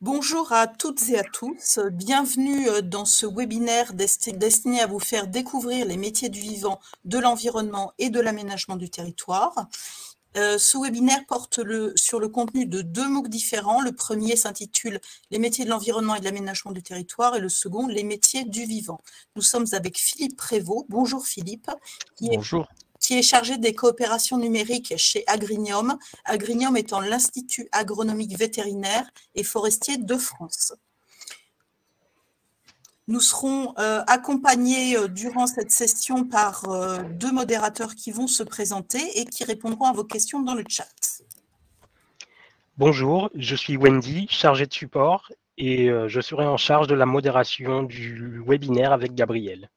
Bonjour à toutes et à tous. Bienvenue euh, dans ce webinaire destiné à vous faire découvrir les métiers du vivant, de l'environnement et de l'aménagement du territoire. Euh, ce webinaire porte sur le contenu de deux MOOC différents. Le premier s'intitule « Les métiers de l'environnement et de l'aménagement du territoire » et le second « Les métiers du vivant ». Nous sommes avec Philippe Prévost. Bonjour Philippe. Bonjour qui est chargé des coopérations numériques chez Agrinium, Agrinium étant l'Institut agronomique vétérinaire et forestier de France. Nous serons euh, accompagnés euh, durant cette session par euh, deux modérateurs qui vont se présenter et qui répondront à vos questions dans le chat. Bonjour, je suis Wendy, chargée de support, et je serai en charge de la modération du webinaire avec Gabriel.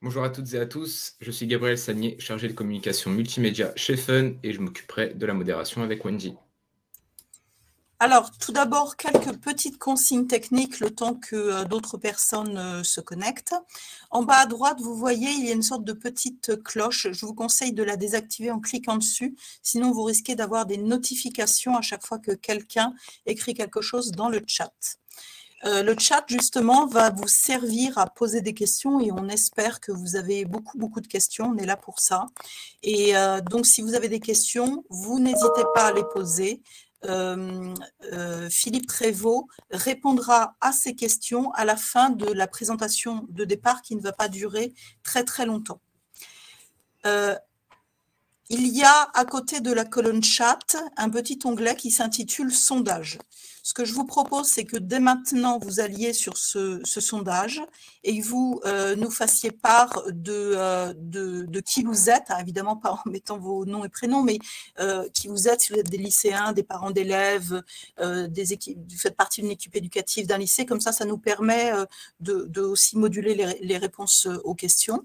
Bonjour à toutes et à tous, je suis Gabriel Sagnier, chargé de communication multimédia chez Fun et je m'occuperai de la modération avec Wendy. Alors, tout d'abord, quelques petites consignes techniques le temps que euh, d'autres personnes euh, se connectent. En bas à droite, vous voyez, il y a une sorte de petite cloche. Je vous conseille de la désactiver en cliquant dessus, sinon vous risquez d'avoir des notifications à chaque fois que quelqu'un écrit quelque chose dans le chat. Euh, le chat, justement, va vous servir à poser des questions et on espère que vous avez beaucoup, beaucoup de questions. On est là pour ça. Et euh, donc, si vous avez des questions, vous n'hésitez pas à les poser. Euh, Philippe Trévaux répondra à ces questions à la fin de la présentation de départ qui ne va pas durer très très longtemps il y a à côté de la colonne chat un petit onglet qui s'intitule sondage. Ce que je vous propose, c'est que dès maintenant, vous alliez sur ce, sondage et vous euh, nous fassiez part euh, de, de, qui vous êtes, hein, évidemment pas en mettant vos noms et prénoms, mais euh, qui vous êtes, si vous êtes des lycéens, des parents d'élèves, des équipes, vous faites partie d'une équipe éducative d'un lycée, comme ça, ça nous permet de, aussi moduler les, les réponses aux questions.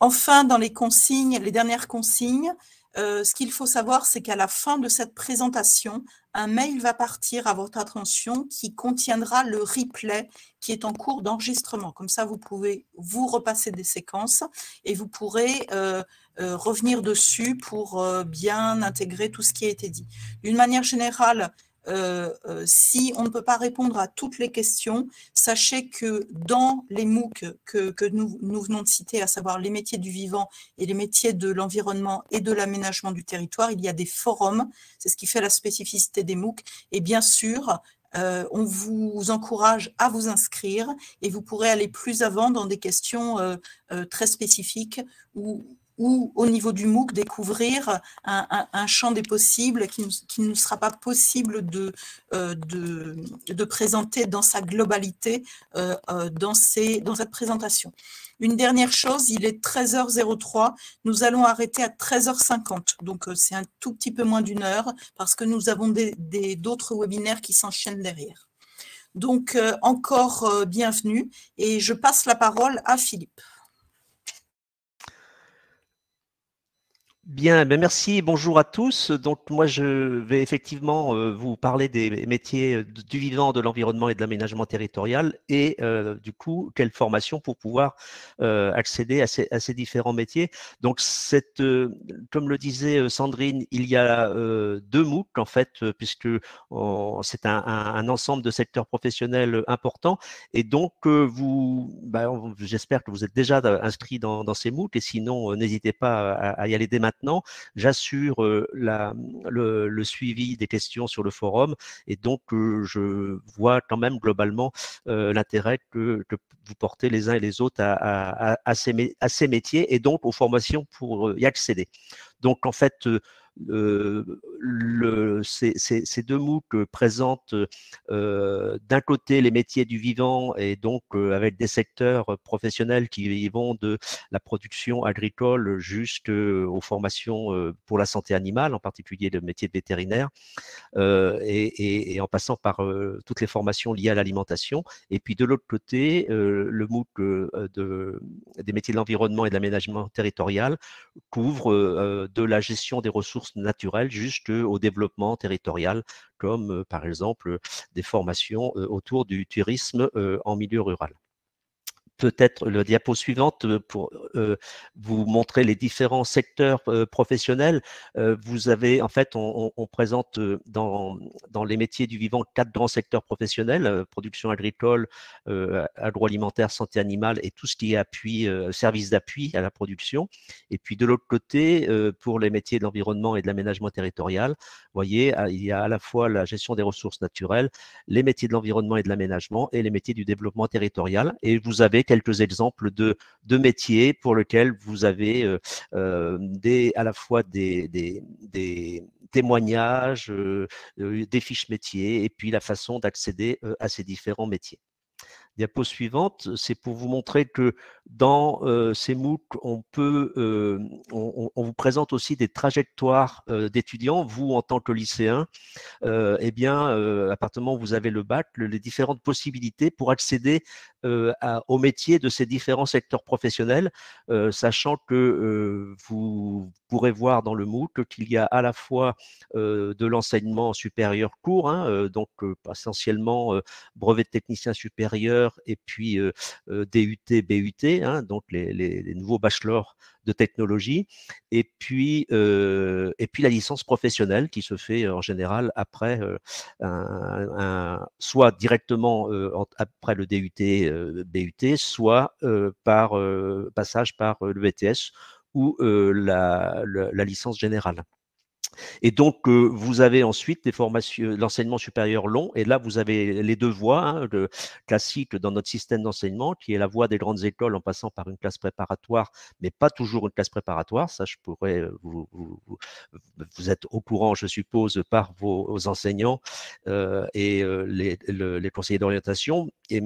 Enfin, dans les consignes, les dernières consignes, euh, ce qu'il faut savoir, c'est qu'à la fin de cette présentation, un mail va partir à votre attention qui contiendra le replay qui est en cours d'enregistrement. Comme ça, vous pouvez vous repasser des séquences et vous pourrez euh, euh, revenir dessus pour bien intégrer tout ce qui a été dit. D'une manière générale, euh, euh, si on ne peut pas répondre à toutes les questions, sachez que dans les MOOC que, nous, nous, venons de citer, à savoir les métiers du vivant et les métiers de l'environnement et de l'aménagement du territoire, il y a des forums, c'est ce qui fait la spécificité des MOOC, et bien sûr, euh, on vous encourage à vous inscrire et vous pourrez aller plus avant dans des questions très spécifiques ou ou au niveau du MOOC découvrir un, champ des possibles qui, ne sera pas possible de, euh, présenter dans sa globalité euh, euh, dans, cette présentation. Une dernière chose, il est 13h03, nous allons arrêter à 13h50, donc c'est un tout petit peu moins d'une heure parce que nous avons d'autres webinaires qui s'enchaînent derrière. Donc encore bienvenue et je passe la parole à Philippe. Bien, ben, merci, bonjour à tous. Donc moi je vais effectivement euh, vous parler des métiers euh, du vivant, de l'environnement et de l'aménagement territorial et euh, du coup quelle formation pour pouvoir accéder à ces, différents métiers. Donc comme le disait Sandrine, il y a deux MOOC en fait puisque c'est un, ensemble de secteurs professionnels importants et donc ben, j'espère que vous êtes déjà inscrit dans, ces MOOC et sinon n'hésitez pas à, à y aller dès maintenant maintenant. J'assure le, suivi des questions sur le forum et donc je vois quand même globalement l'intérêt que, vous portez les uns et les autres à, ces, métiers et donc aux formations pour y accéder. Donc en fait, ces, deux MOOC présentent d'un côté les métiers du vivant et donc avec des secteurs professionnels qui vont de la production agricole jusqu'aux formations pour la santé animale, en particulier le métier de vétérinaire, et, en passant par toutes les formations liées à l'alimentation. Et puis de l'autre côté, le MOOC des métiers de l'environnement et de l'aménagement territorial couvre de la gestion des ressources naturelles jusqu'au développement territorial, comme par exemple des formations autour du tourisme en milieu rural peut-être le diapo suivante euh, pour euh, vous montrer les différents secteurs euh, professionnels. vous avez, en fait, on, présente dans, dans, les métiers du vivant quatre grands secteurs professionnels, production agricole, agroalimentaire, santé animale et tout ce qui est appui, service d'appui à la production. Et puis de l'autre côté, pour les métiers de l'environnement et de l'aménagement territorial, vous voyez, ah, il y a à la fois la gestion des ressources naturelles, les métiers de l'environnement et de l'aménagement et les métiers du développement territorial. Et vous avez quelques exemples de, métiers pour lesquels vous avez euh, euh, des, à la fois des, des témoignages, euh, des fiches métiers et puis la façon d'accéder à ces différents métiers diapo suivante, c'est pour vous montrer que dans euh, ces MOOC, on, peut, euh, on, vous présente aussi des trajectoires euh, d'étudiants. Vous, en tant que lycéen, et eh bien, à partir du moment où vous avez le bac, les différentes possibilités pour accéder à, au de ces différents secteurs professionnels, sachant que vous pourrez voir dans le MOOC qu'il y a à la fois de l'enseignement supérieur court, hein, donc essentiellement brevet de technicien supérieur, et puis DUT, BUT, hein, donc les, nouveaux bachelors de technologie, et puis, et puis la licence professionnelle qui se fait en général après, soit directement après le DUT, BUT, soit par passage par e le BTS ou la, licence générale. Et donc, euh, vous avez ensuite euh, l'enseignement supérieur long, et là, vous avez les deux voies hein, classiques dans notre système d'enseignement, qui est la voie des grandes écoles en passant par une classe préparatoire, mais pas toujours une classe préparatoire. Ça, je pourrais, euh, vous, êtes au courant, je suppose, par vos, enseignants et les, conseillers d'orientation, et,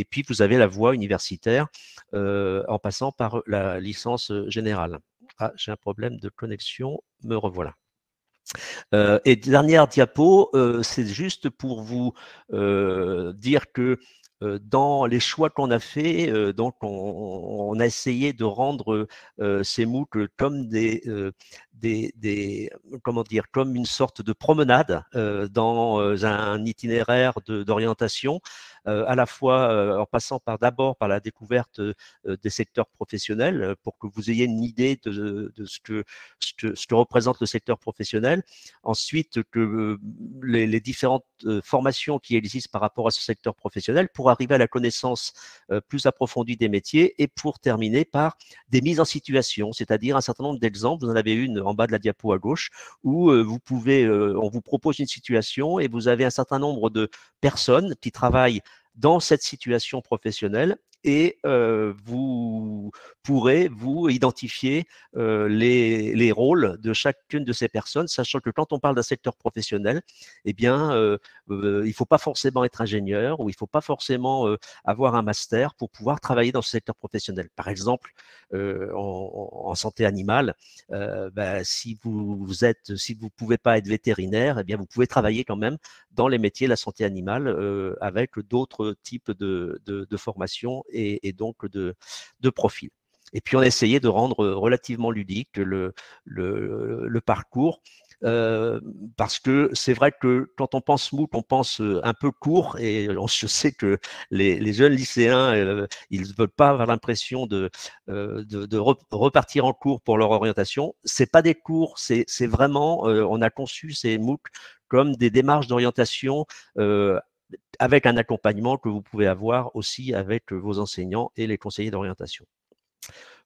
et puis vous avez la voie universitaire en passant par la licence générale. Ah, j'ai un problème de connexion, me revoilà. Euh, et dernière diapo, euh, c'est juste pour vous euh, dire que dans les choix qu'on a fait, donc on, a essayé de rendre ces MOOC comme des, des, comment dire, comme une sorte de promenade dans un itinéraire d'orientation. Euh, à la fois euh, en passant par d'abord par la découverte euh, des secteurs professionnels pour que vous ayez une idée de, ce, que, ce, que, ce, que, représente le secteur professionnel. Ensuite, que les, les, différentes formations qui existent par rapport à ce secteur professionnel pour arriver à la connaissance plus approfondie des métiers et pour terminer par des mises en situation, c'est-à-dire un certain nombre d'exemples. Vous en avez une en bas de la diapo à gauche où vous pouvez, on vous propose une situation et vous avez un certain nombre de personnes qui travaillent dans cette situation professionnelle et vous pourrez vous identifier les, rôles de chacune de ces personnes, sachant que quand on parle d'un secteur professionnel, eh bien, il ne faut pas forcément être ingénieur ou il ne faut pas forcément avoir un master pour pouvoir travailler dans ce secteur professionnel. Par exemple, en, santé animale, bah, si vous, vous êtes, si vous pouvez pas être vétérinaire, eh bien, vous pouvez travailler quand même dans les métiers de la santé animale euh, avec d'autres types de, de, formations et, donc de, profils. Et puis on a essayé de rendre euh, relativement ludique le parcours euh, parce que c'est vrai que quand on pense MOOC, on pense euh, un peu court et on, se sait que les, jeunes lycéens, euh, ils ne veulent pas avoir l'impression de, repartir en cours pour leur orientation. C'est pas des cours, c'est vraiment, on a conçu ces MOOC comme des démarches d'orientation avec un accompagnement que vous pouvez avoir aussi avec vos enseignants et les conseillers d'orientation.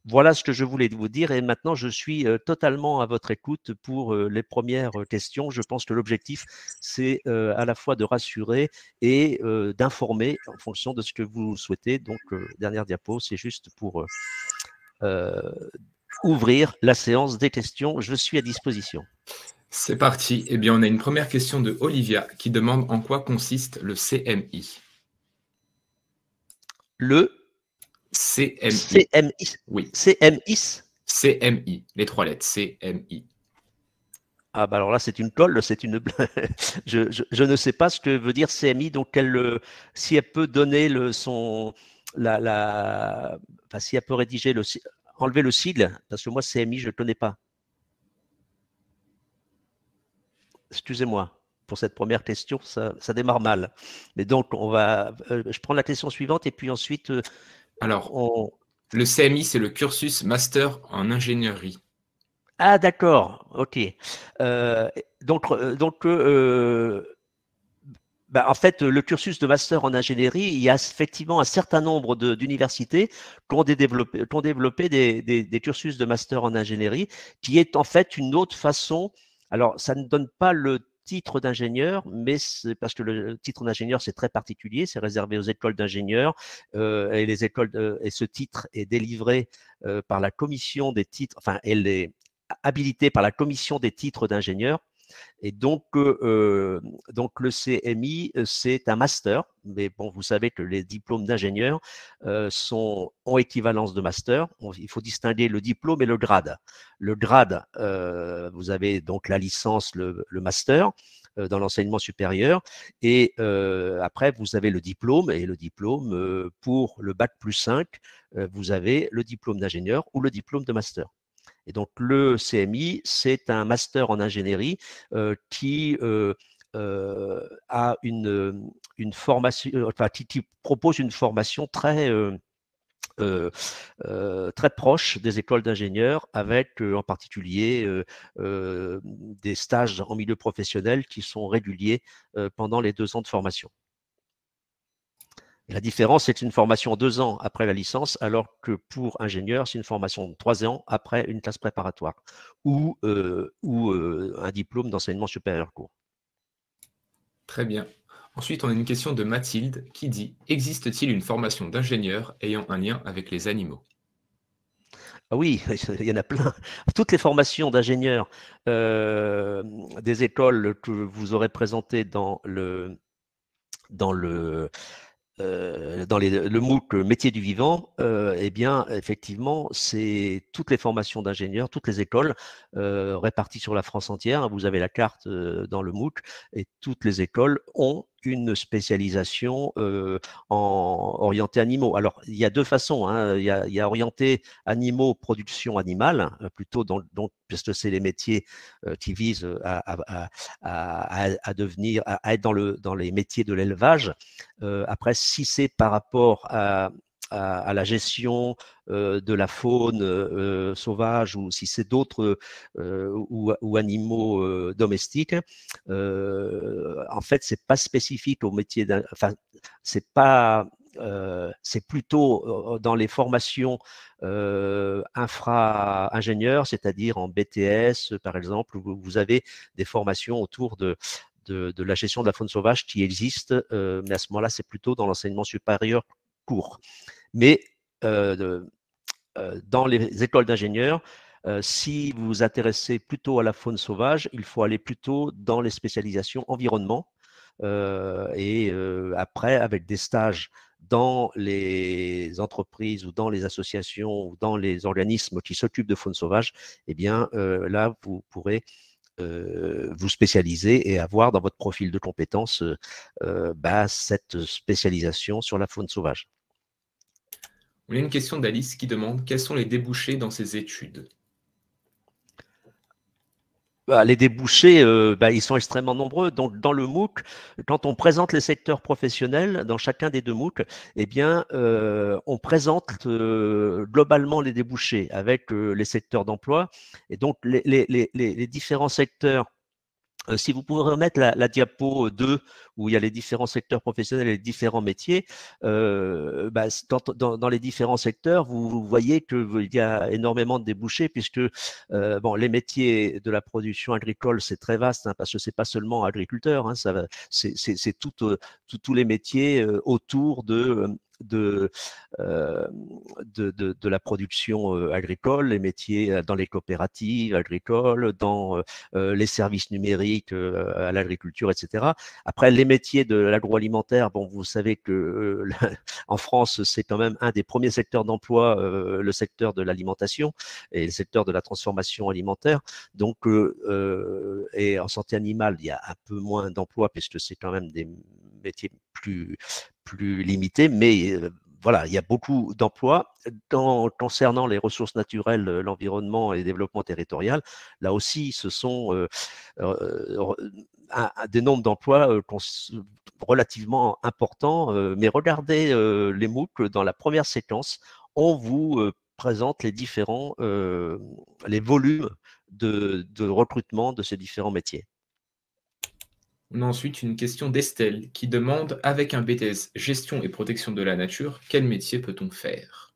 Voilà ce que je voulais vous dire et maintenant je suis totalement à votre écoute pour les premières questions. Je pense que l'objectif, c'est à la fois de rassurer et d'informer en fonction de ce que vous souhaitez. Donc, dernière diapo, c'est juste pour ouvrir la séance des questions. Je suis à disposition. C'est parti. Eh bien, on a une première question de Olivia qui demande en quoi consiste le CMI. Le CMI. CMI. Oui. CMI. CMI, les trois lettres, CMI. Ah bah alors là c'est une colle, c'est une je, je, ne sais pas ce que veut dire CMI, donc elle, euh, si elle peut donner le, son la, la enfin, si elle peut rédiger le enlever le sigle, parce que moi CMI je ne connais pas. Excusez-moi pour cette première question, ça, ça, démarre mal. Mais donc on va euh, je prends la question suivante et puis ensuite euh, alors, le CMI, c'est le cursus master en ingénierie. Ah, d'accord, ok. Euh, donc, euh, donc euh, bah, en fait, le cursus de master en ingénierie, il y a effectivement un certain nombre d'universités qui ont, développé, ont des, des, cursus de master en ingénierie, qui est en fait une autre façon. Alors, ça ne donne pas le titre d'ingénieur, mais c'est parce que le titre d'ingénieur, c'est très particulier, c'est réservé aux écoles d'ingénieurs euh, et les écoles et ce titre est délivré euh, par la commission des titres, enfin, elle est habilitée par la commission des titres d'ingénieurs et donc, euh, donc le CMI, euh, c'est un master, mais bon, vous savez que les diplômes d'ingénieur euh, sont en équivalence de master. il faut distinguer le diplôme et le grade. Le grade, vous avez donc la licence, le, master dans l'enseignement supérieur. Et après, vous avez le diplôme. Et le diplôme, pour le bac plus 5, vous avez le diplôme d'ingénieur ou le diplôme de master. Et donc le CMI, c'est un master en ingénierie euh, qui euh, euh, a une, une formation, propose une formation très très proche des écoles d'ingénieurs, avec en particulier des stages en milieu professionnel qui sont réguliers pendant les deux ans de formation. La différence, c'est une formation deux ans après la licence, alors que pour ingénieur, c'est une formation de trois ans après une classe préparatoire ou, euh, euh, un diplôme d'enseignement supérieur court. Très bien. Ensuite, on a une question de Mathilde qui dit Existe-t-il une formation d'ingénieur ayant un lien avec les animaux ah oui, il y en a plein. Toutes les formations d'ingénieurs euh, des écoles que vous aurez présentées dans le, dans le, euh, dans le MOOC, métier du vivant, euh, eh bien, effectivement, c'est toutes les formations d'ingénieurs, toutes les écoles euh, réparties sur la France entière. Vous avez la carte dans le MOOC et toutes les écoles ont une spécialisation euh, en orientée animaux. Alors, il y a deux façons. Hein. Il, y a, orienté animaux, production animale, euh, plutôt dans, donc c'est les métiers euh, qui visent à, à, devenir, à, être dans, le, dans les métiers de l'élevage. après, si c'est par rapport à, à, la gestion euh, de la faune euh, euh, sauvage ou si c'est d'autres ou, animaux domestiques, en fait, c'est pas spécifique au métier c'est pas c'est plutôt dans les formations infra-ingénieurs, c'est-à-dire en BTS, par exemple, où vous avez des formations autour de, de, la gestion de la faune sauvage qui existent, mais à ce moment-là, c'est plutôt dans l'enseignement supérieur court. Mais euh, euh, dans les écoles d'ingénieurs, euh, si vous vous intéressez plutôt à la faune sauvage, il faut aller plutôt dans les spécialisations environnement et après avec des stages dans les entreprises ou dans les associations ou dans les organismes qui s'occupent de faune sauvage, eh bien là, vous pourrez vous spécialiser et avoir dans votre profil de compétences bah, cette spécialisation sur la faune sauvage une question d'Alice qui demande quels sont les débouchés dans ces études bah, les débouchés, euh, bah, ils sont extrêmement nombreux. Donc, dans le MOOC, quand on présente les secteurs professionnels, dans chacun des deux MOOC, eh bien, euh, on présente euh, globalement les débouchés avec les secteurs d'emploi. Et donc, les, différents secteurs si vous pouvez remettre la, la, diapo 2 où il y a les différents secteurs professionnels et les différents métiers, euh, bah, dans, les différents secteurs, vous, voyez qu'il y a énormément de débouchés puisque euh, bon, les métiers de la production agricole, c'est très vaste hein, parce que c'est pas seulement agriculteur, hein, c'est euh, tous les métiers autour de... de, la production agricole, les métiers dans les coopératives agricoles, dans les services numériques à l'agriculture, etc. Après, les les métiers de l'agroalimentaire, bon, vous savez que euh, en France, c'est quand même un des premiers secteurs d'emploi, euh, le secteur de l'alimentation et le secteur de la transformation alimentaire. Donc, euh, et en santé animale, il y a un peu moins d'emplois puisque c'est quand même des métiers plus plus limités, mais voilà, il y a beaucoup d'emplois. concernant les ressources naturelles, l'environnement et le développement territorial, là aussi, ce sont des nombres d'emplois relativement importants. mais regardez les MOOC dans la première séquence, on vous présente les différents les volumes de, de recrutement de ces différents métiers. On a ensuite une question d'Estelle qui demande avec un BTS gestion et protection de la nature, quel métier peut-on faire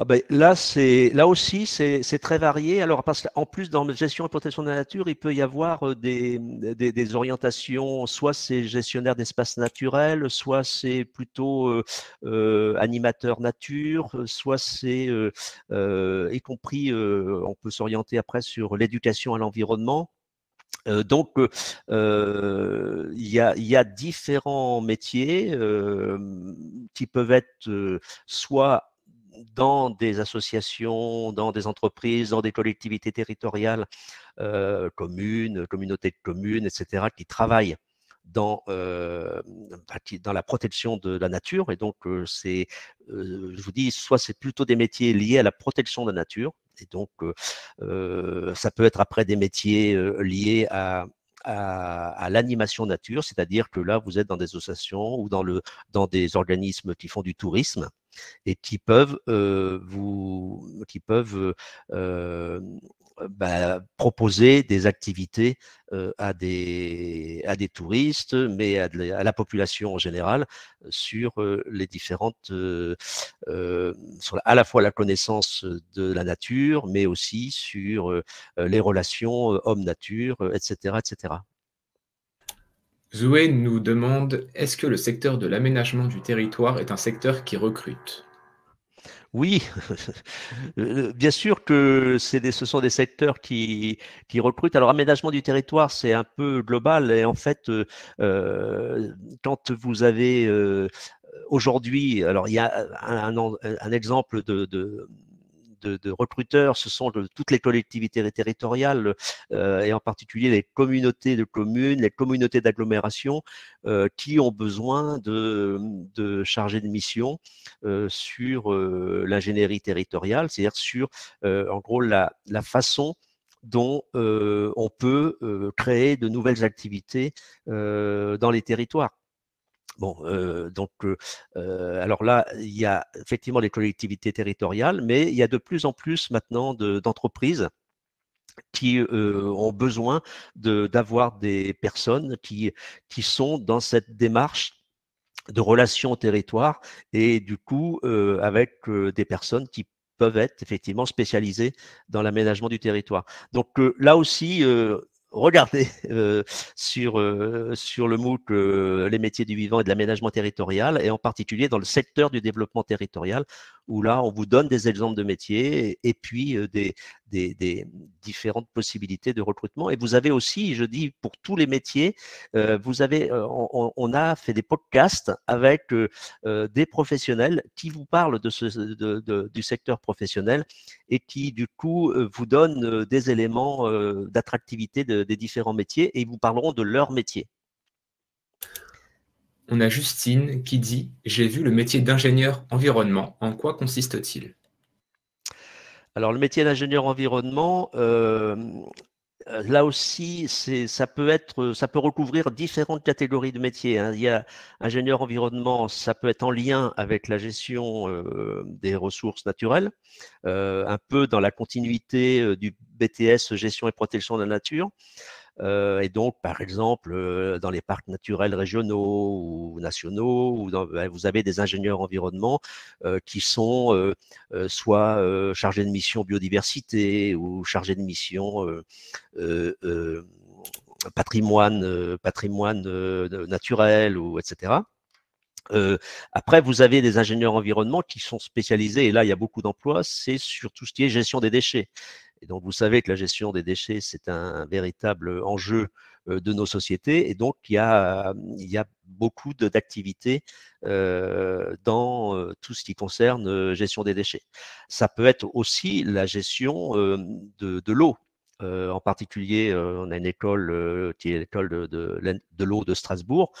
ah ben, là, c'est là aussi, c'est très varié. Alors, parce qu'en plus, dans la gestion et protection de la nature, il peut y avoir euh, des, orientations. Soit c'est gestionnaire d'espace naturel, soit c'est plutôt euh, euh, animateur nature, soit c'est, euh, y compris, on peut s'orienter après sur l'éducation à l'environnement donc, il y, a, différents métiers qui peuvent être soit dans des associations, dans des entreprises, dans des collectivités territoriales, euh, communes, communautés de communes, etc., qui travaillent dans, euh, bah, dans la protection de la nature. Et donc, euh, c'est, je vous dis, soit c'est plutôt des métiers liés à la protection de la nature, et donc, ça peut être après des métiers liés à, à, l'animation nature, c'est-à-dire que là, vous êtes dans des associations ou dans, le, dans des organismes qui font du tourisme et qui peuvent, euh, vous, qui peuvent euh, euh, bah, proposer des activités euh, à, des, à des touristes, mais à, la population en général, sur euh, les différentes, à la fois la connaissance de la nature, mais aussi sur les relations homme-nature, etc., etc. Zoé nous demande, est-ce que le secteur de l'aménagement du territoire est un secteur qui recrute oui, euh, bien sûr que ce sont des secteurs qui, qui recrutent. Alors, aménagement du territoire, c'est un peu global. Et en fait, euh, euh, quand vous avez aujourd'hui, alors il y a un, exemple de de, recruteurs, ce sont toutes les collectivités territoriales euh, et en particulier les communautés de communes, les communautés d'agglomération euh, qui ont besoin de, de chargés de mission euh, sur l'ingénierie territoriale, c'est-à-dire sur en gros la façon dont on peut créer de nouvelles activités dans les territoires. Bon, euh, donc, euh, euh, alors là, il y a effectivement les collectivités territoriales, mais il y a de plus en plus maintenant d'entreprises. qui ont besoin d'avoir des personnes qui, sont dans cette démarche de relation au territoire et du coup avec des personnes qui peuvent être effectivement spécialisées dans l'aménagement du territoire. Donc là aussi, regardez euh, sur, euh, sur le MOOC euh, les métiers du vivant et de l'aménagement territorial, et en particulier dans le secteur du développement territorial, où là, on vous donne des exemples de métiers et, puis des, des, différentes possibilités de recrutement. Et vous avez aussi, je dis, pour tous les métiers, vous avez, on, a fait des podcasts avec des professionnels qui vous parlent de ce, du secteur professionnel et qui, du coup, vous donnent des éléments d'attractivité des différents métiers et ils vous parleront de leur métier on a Justine qui dit J'ai vu le métier d'ingénieur environnement. En quoi consiste-t-il Alors, le métier d'ingénieur environnement, euh, là aussi, ça peut, être, ça peut recouvrir différentes catégories de métiers. Hein. Il y a ingénieur environnement, ça peut être en lien avec la gestion euh, des ressources naturelles, euh, un peu dans la continuité du BTS gestion et protection de la nature. Euh, et donc, par exemple, euh, dans les parcs naturels régionaux ou nationaux, ou ben, vous avez des ingénieurs environnement euh, qui sont soit chargés de mission biodiversité ou chargés de mission patrimoine, patrimoine naturel, ou etc. après, vous avez des ingénieurs environnement qui sont spécialisés, et là, il y a beaucoup d'emplois, c'est sur tout ce qui est gestion des déchets donc, vous savez que la gestion des déchets, c'est un, véritable enjeu de nos sociétés. Et donc, il y a, mmh, beaucoup d'activités dans tout ce qui concerne gestion des déchets. Ça peut être aussi la gestion de, l'eau. en particulier, on a une école qui est l'école de, de l'eau de Strasbourg,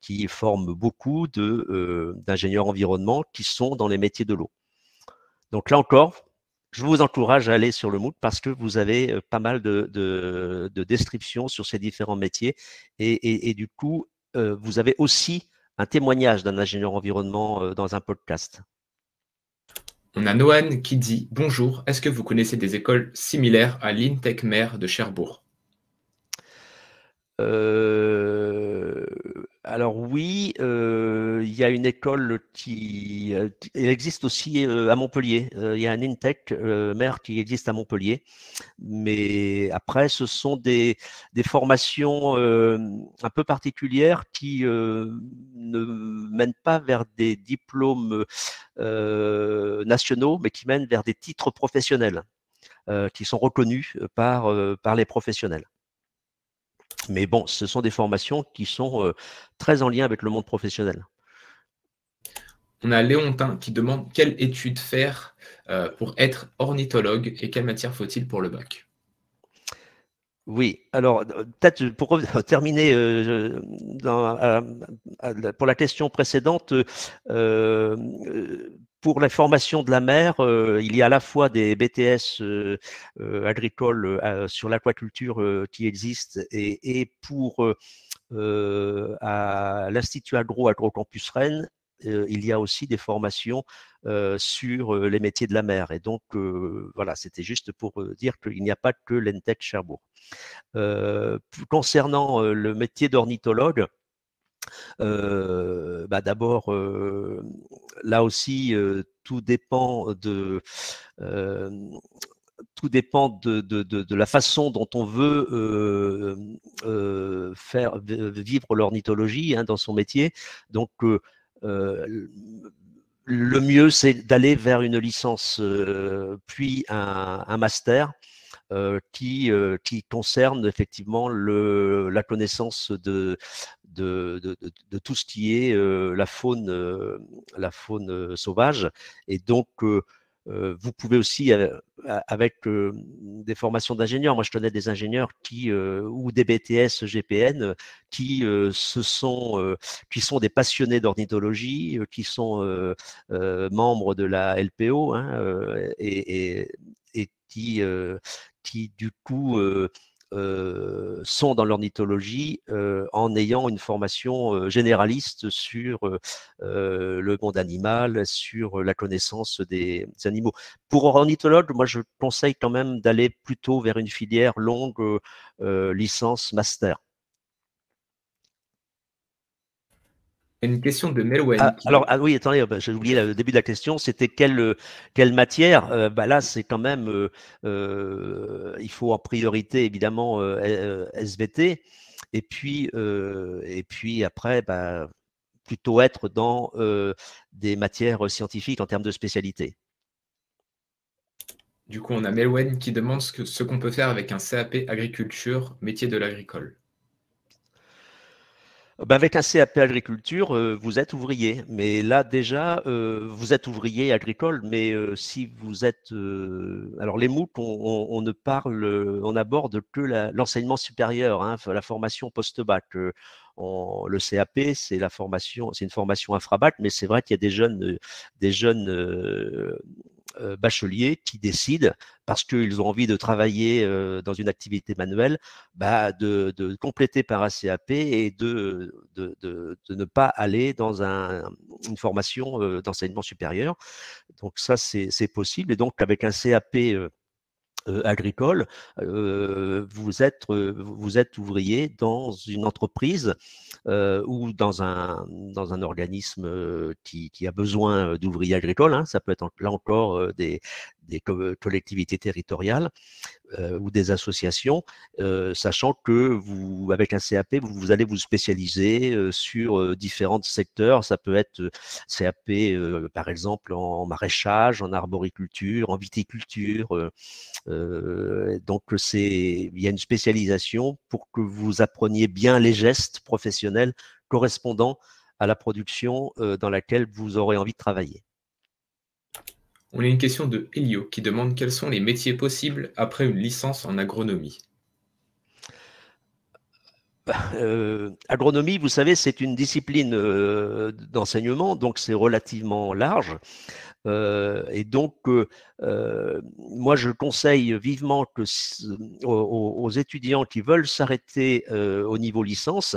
qui forme beaucoup d'ingénieurs environnement qui sont dans les métiers de l'eau. Donc là encore, je vous encourage à aller sur le MOOC parce que vous avez pas mal de, descriptions sur ces différents métiers et, du coup, vous avez aussi un témoignage d'un ingénieur environnement dans un podcast. On a noël qui dit Bonjour, est-ce que vous connaissez des écoles similaires à e Mer de Cherbourg euh, alors oui, euh, il y a une école qui, euh, existe aussi euh, à Montpellier. il y a un InTech maire qui existe à Montpellier. Mais après, ce sont des, des formations un peu particulières qui ne mènent pas vers des diplômes nationaux, mais qui mènent vers des titres professionnels qui sont reconnus par, par les professionnels. Mais bon, ce sont des formations qui sont euh, très en lien avec le monde professionnel. On a Léontin qui demande quelle étude faire euh, pour être ornithologue et quelle matière faut-il pour le bac oui, alors peut-être pour terminer pour la question précédente, euh, euh, pour la formation de la mer, euh, il y a à la fois des BTS agricoles sur l'aquaculture qui existent et, pour à l'Institut Agro Agro Campus Rennes euh, il y a aussi des formations euh, sur euh, les métiers de la mer. Et donc, voilà, c'était juste pour dire qu'il n'y a pas que l'ENTEC Cherbourg. concernant le métier d'ornithologue, bah, D'abord, là aussi, tout dépend de... tout dépend de, la façon dont on veut faire vivre l'ornithologie hein, dans son métier. Donc, euh, le mieux, c'est d'aller vers une licence euh, puis un, master euh, qui, concerne effectivement le, la connaissance de, tout ce qui est la faune, la faune sauvage. Et donc, vous pouvez aussi, avec des formations d'ingénieurs, moi je connais des ingénieurs qui ou des BTS GPN qui se sont, qui sont des passionnés d'ornithologie, qui sont membres de la LPO hein, et, et, et, qui, qui du coup euh, sont dans l'ornithologie euh, en ayant une formation euh, généraliste sur le monde animal, sur la connaissance des, des animaux. Pour ornithologue, moi je conseille quand même d'aller plutôt vers une filière longue licence master. Une question de Melwen. Ah, alors, ah oui, attendez, euh, bah, j'ai oublié le début de la question. C'était quelle, euh, quelle matière euh, bah Là, c'est quand même. il faut en priorité, évidemment, SVT. Et puis, et puis après, bah, plutôt être dans des matières scientifiques en termes de spécialité. Du coup, on a Melwen qui demande ce qu'on peut faire avec un CAP agriculture, métier de l'agricole. Bah, avec un CAP agriculture, euh, vous êtes ouvrier. Mais là, déjà, euh, vous êtes ouvrier agricole. Mais euh, si vous êtes. alors, les MOOC, on, ne parle, on aborde que l'enseignement supérieur, hein, la formation post-bac. le CAP, c'est la formation, c'est une formation infra-bac. mais c'est vrai qu'il y a des jeunes, des jeunes euh, bacheliers qui décident, parce qu'ils ont envie de travailler euh, dans une activité manuelle, bah de, compléter par un CAP et de, de, ne pas aller dans une formation euh, d'enseignement supérieur. Donc ça, c'est possible. Et donc avec un CAP euh, agricole, euh, vous, êtes, euh, vous êtes ouvrier dans une entreprise ou dans un, dans un organisme qui, qui, a besoin d'ouvriers agricoles. Hein, ça peut être là encore des, des euh, collectivités territoriales euh, ou des associations, euh, sachant que vous, avec un CAP, vous, allez vous spécialiser sur différents secteurs. Ça peut être CAP, par exemple, en maraîchage, en arboriculture, en viticulture. donc, c'est, il y a une spécialisation pour que vous appreniez bien les gestes professionnels correspondant à la production dans laquelle vous aurez envie de travailler. On a une question de Helio qui demande quels sont les métiers possibles après une licence en agronomie. Euh, agronomie, vous savez, c'est une discipline euh, d'enseignement, donc c'est relativement large. Euh, et donc, moi, je conseille vivement aux, aux, étudiants qui veulent s'arrêter au niveau licence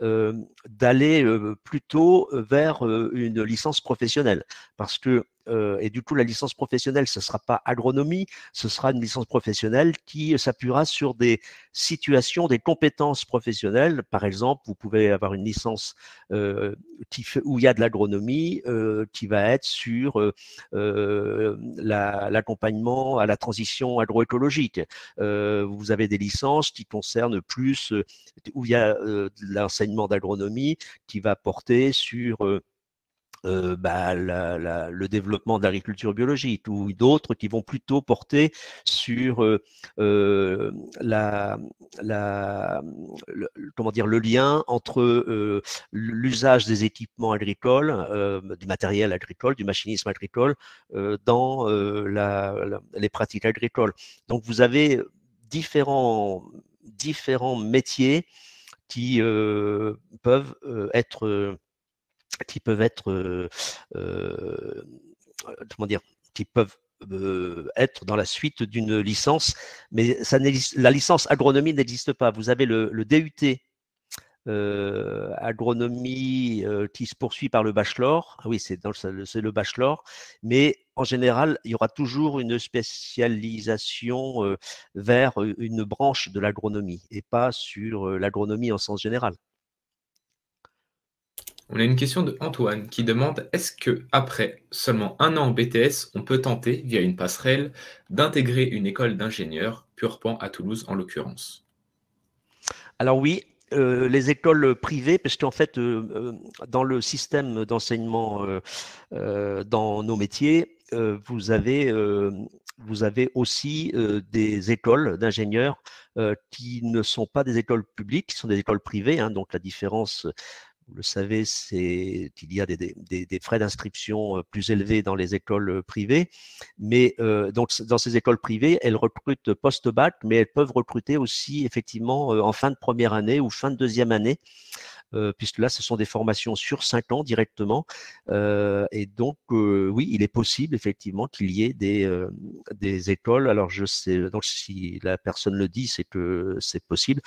d'aller plutôt vers une licence professionnelle, parce que euh, et du coup la licence professionnelle, ce ne sera pas agronomie, ce sera une licence professionnelle qui s'appuiera sur des situations, des compétences professionnelles. Par exemple, vous pouvez avoir une licence euh, où il y a de l'agronomie euh, qui va être sur l'accompagnement à la transition agroécologique. vous avez des licences qui concernent plus où il y a de l'enseignement d'agronomie qui va porter sur euh, bah, le développement de l'agriculture biologique ou d'autres qui vont plutôt porter sur euh, euh, la, le, comment dire, le lien entre l'usage des équipements agricoles, du matériel agricole, du machinisme agricole dans les pratiques agricoles. Donc vous avez différents, différents métiers qui peuvent être qui peuvent être, dire, qui peuvent être dans la suite d'une licence, mais la licence agronomie n'existe pas. Vous avez le, DUT agronomie qui se poursuit par le bachelor. Ah oui, c'est le, le bachelor, mais en général, il y aura toujours une spécialisation vers une branche de l'agronomie et pas sur l'agronomie en sens général. On a une question de Antoine qui demande est-ce que après seulement un an en BTS, on peut tenter via une passerelle d'intégrer une école d'ingénieurs, Purpan à Toulouse en l'occurrence Alors oui, euh, les écoles privées, parce qu'en fait, euh, euh, dans le système d'enseignement dans nos métiers, vous avez, vous, avez, aussi des écoles d'ingénieurs qui ne sont pas des écoles publiques, qui sont des écoles privées. Hein. donc la différence vous le savez, c'est qu'il y a des, frais d'inscription euh, plus élevés dans les écoles euh, privées. Mais euh, donc, dans ces écoles privées, elles recrutent post-bac, mais elles peuvent recruter aussi effectivement en fin de première année ou fin de deuxième année euh, puisque là, ce sont des formations sur cinq ans directement. Euh, et donc, euh, oui, il est possible effectivement qu'il y ait des, des écoles. Alors, je sais, donc si la personne le dit, c'est que c'est possible.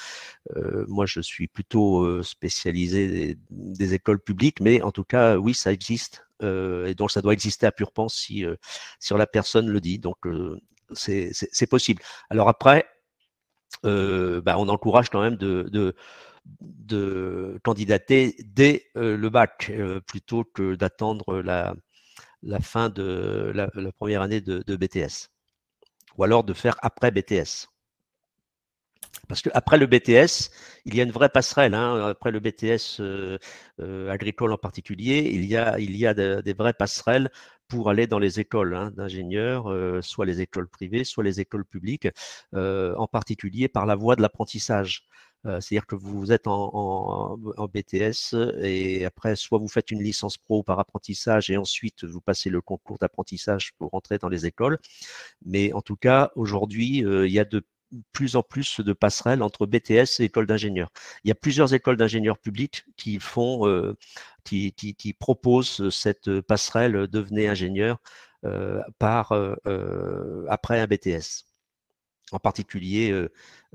moi, je suis plutôt spécialisé des, écoles publiques, mais en tout cas, oui, ça existe. et donc ça doit exister à pure pense si, la personne le dit. Donc c'est possible. Alors après, bah, on encourage quand même de de candidater dès euh, le bac euh, plutôt que d'attendre la, la, fin de la, première année de, BTS ou alors de faire après BTS. Parce qu'après le BTS, il y a une vraie passerelle. Hein. après le BTS euh, agricole en particulier, il y a, il y a des vraies passerelles pour aller dans les écoles hein, d'ingénieurs, euh, soit les écoles privées, soit les écoles publiques, euh, en particulier par la voie de l'apprentissage. Euh, c'est-à-dire que vous êtes en, en, en, BTS et après, soit vous faites une licence pro par apprentissage et ensuite vous passez le concours d'apprentissage pour rentrer dans les écoles. Mais en tout cas, aujourd'hui, euh, il y a de plus en plus de passerelles entre BTS et écoles d'ingénieurs. Il y a plusieurs écoles d'ingénieurs publics qui font, euh, qui, proposent cette passerelle devenez ingénieur euh, par euh, après un BTS. En particulier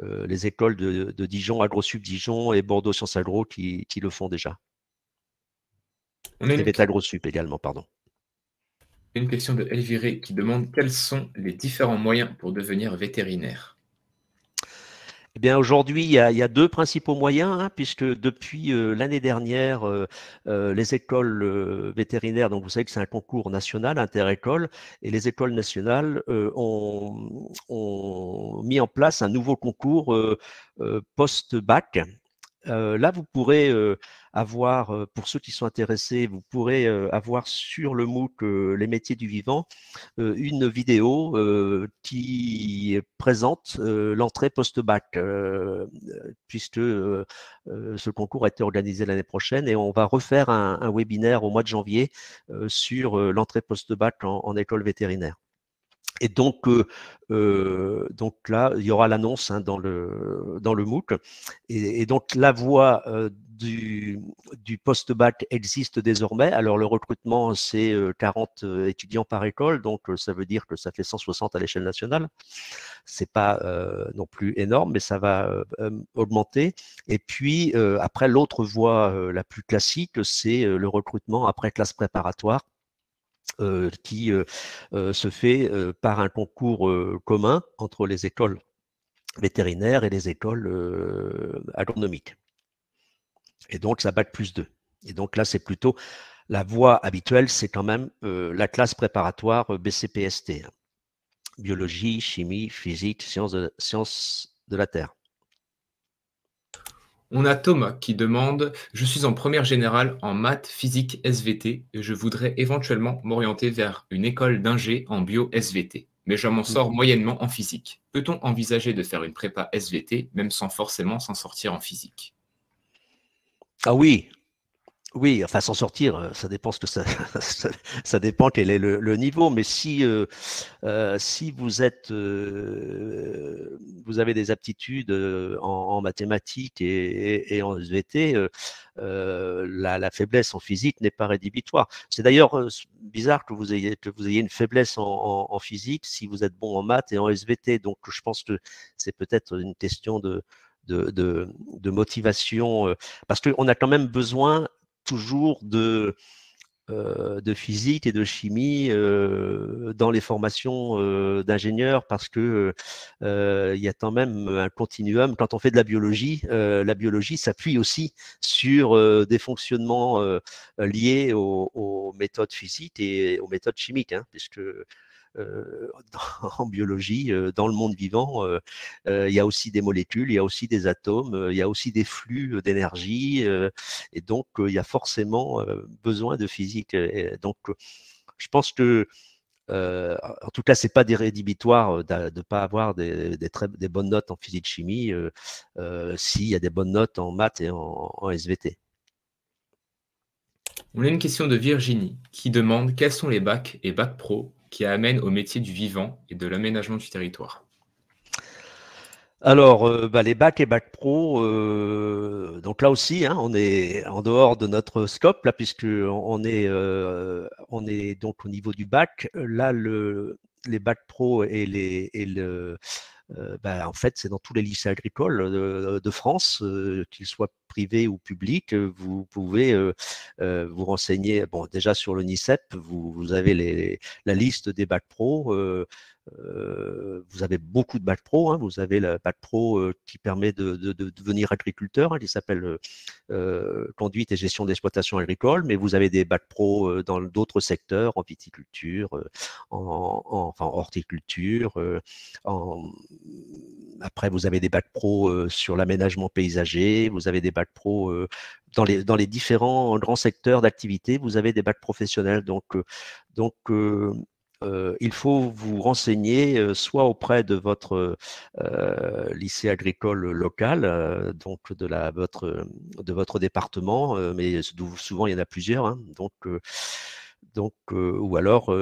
les écoles de, Dijon, AgroSub Dijon et Bordeaux Sciences Agro qui, le font déjà. et une... également, pardon. Une question de Elviré qui demande quels sont les différents moyens pour devenir vétérinaire. Eh bien, aujourd'hui, il, y a deux principaux moyens, hein, puisque depuis euh, l'année dernière, euh, euh, les écoles vétérinaires, donc vous savez que c'est un concours national, inter interécole, et les écoles nationales ont, ont, mis en place un nouveau concours post-bac, là, vous pourrez avoir, pour ceux qui sont intéressés, vous pourrez avoir sur le MOOC Les métiers du vivant une vidéo qui présente l'entrée post-bac, puisque ce concours a été organisé l'année prochaine et on va refaire un, webinaire au mois de janvier sur l'entrée post-bac en école vétérinaire. Et donc, donc là, il y aura l'annonce hein, dans, le, dans le MOOC. Et, donc, la voie du, du post-bac existe désormais. Alors, le recrutement, c'est 40 étudiants par école, donc ça veut dire que ça fait 160 à l'échelle nationale. C'est pas non plus énorme, mais ça va augmenter. Et puis, après, l'autre voie la plus classique, c'est le recrutement après classe préparatoire euh, qui euh, euh, se fait par un concours commun entre les écoles vétérinaires et les écoles agronomiques. Et donc, ça bat plus 2. Et donc là, c'est plutôt la voie habituelle, c'est quand même la classe préparatoire BCPST, biologie, chimie, physique, sciences sciences de la Terre. On a Thomas qui demande Je suis en première générale en maths, physique, SVT et je voudrais éventuellement m'orienter vers une école d'ingé en bio SVT, mais je m'en sors mhm. moyennement en physique. Peut-on envisager de faire une prépa SVT même sans forcément s'en sortir en physique Ah oui, oui, enfin s'en sortir, euh, ça dépend que ça, ça, dépend quel est le, niveau. Mais si euh, euh, si vous êtes vous avez des aptitudes en, mathématiques et, en SVT, la, faiblesse en physique n'est pas rédhibitoire. C'est d'ailleurs bizarre que vous ayez, que vous ayez une faiblesse en, physique si vous êtes bon en maths et en SVT. Donc, je pense que c'est peut-être une question de, de, de motivation, parce qu'on a quand même besoin toujours de euh, de physique et de chimie euh, dans les formations euh, d'ingénieurs parce que il y a quand même un continuum. Quand on fait de la biologie, la biologie s'appuie aussi sur des fonctionnements liés aux, méthodes physiques et aux méthodes chimiques, hein, puisque euh, en biologie, euh, dans le monde vivant, euh, il y a aussi des molécules, il y a aussi des atomes, il y a aussi des flux d'énergie, et donc il y a forcément besoin de physique. donc, je pense que en tout cas, c'est pas dérédhibitoire de ne pas avoir des, très, des, bonnes notes en physique-chimie s'il y a des bonnes notes en maths et en, en, SVT. On a une question de Virginie qui demande quels sont les bacs et bacs pro qui amène au métier du vivant et de l'aménagement du territoire alors, euh, bah, les bacs et BAC pro, euh, donc là aussi, hein, on est en dehors de notre scope, là, puisque on est, euh, on est donc au niveau du bac. Là, le, les bacs pro et, les, le, bah, en fait, c'est dans tous les lycées agricoles de France, qu'ils soient privé ou public, euh, vous pouvez euh, euh, vous renseigner. Bon, déjà sur le vous, vous avez la liste des bacs pro. vous avez beaucoup de bac pro. Hein. Vous avez le bac pro qui permet de, devenir agriculteur. Hein, qui s'appelle conduite et gestion d'exploitation agricole. Mais vous avez des bac pro dans d'autres secteurs, en viticulture, en, enfin, horticulture. Après, vous avez des bacs pro sur l'aménagement paysager. Vous avez des pro. Euh, dans les, dans les différents grands secteurs d'activité, vous avez des bacs professionnels. Donc, euh, donc euh, il faut vous renseigner soit auprès de votre lycée agricole local, donc de, la, votre, de votre département, mais souvent il y en a plusieurs, hein. donc, donc ou, alors,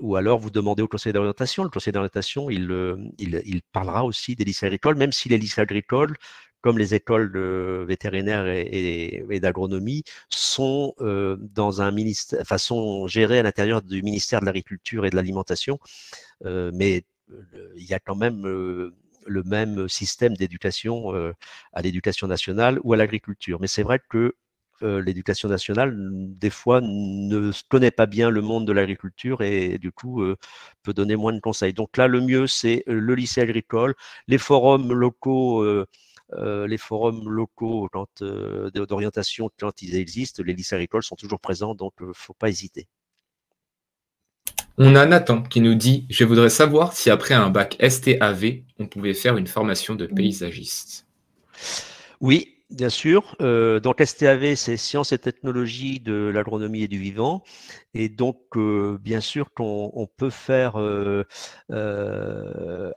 vous demandez au conseil d'orientation. Le conseil d'orientation, il, il, parlera aussi des lycées agricoles, même si les lycées agricoles, comme les écoles de vétérinaires et, d'agronomie, sont euh, dans un gérées à l'intérieur du ministère de l'Agriculture et de l'Alimentation, euh, mais euh, il y a quand même le même système d'éducation à l'éducation nationale ou à l'agriculture. Mais c'est vrai que l'éducation nationale, des fois, ne connaît pas bien le monde de l'agriculture et du coup peut donner moins de conseils. Donc là, le mieux, c'est le lycée agricole, les forums locaux euh, les forums locaux euh, d'orientation, quand ils existent, les lycées agricoles sont toujours présents, donc il euh, ne faut pas hésiter. On a Nathan qui nous dit Je voudrais savoir si après un bac STAV, on pouvait faire une formation de paysagiste. Oui, bien sûr. Euh, donc STAV, c'est Sciences et Technologies de l'agronomie et du vivant. Et donc, euh, bien sûr qu'on peut faire euh, une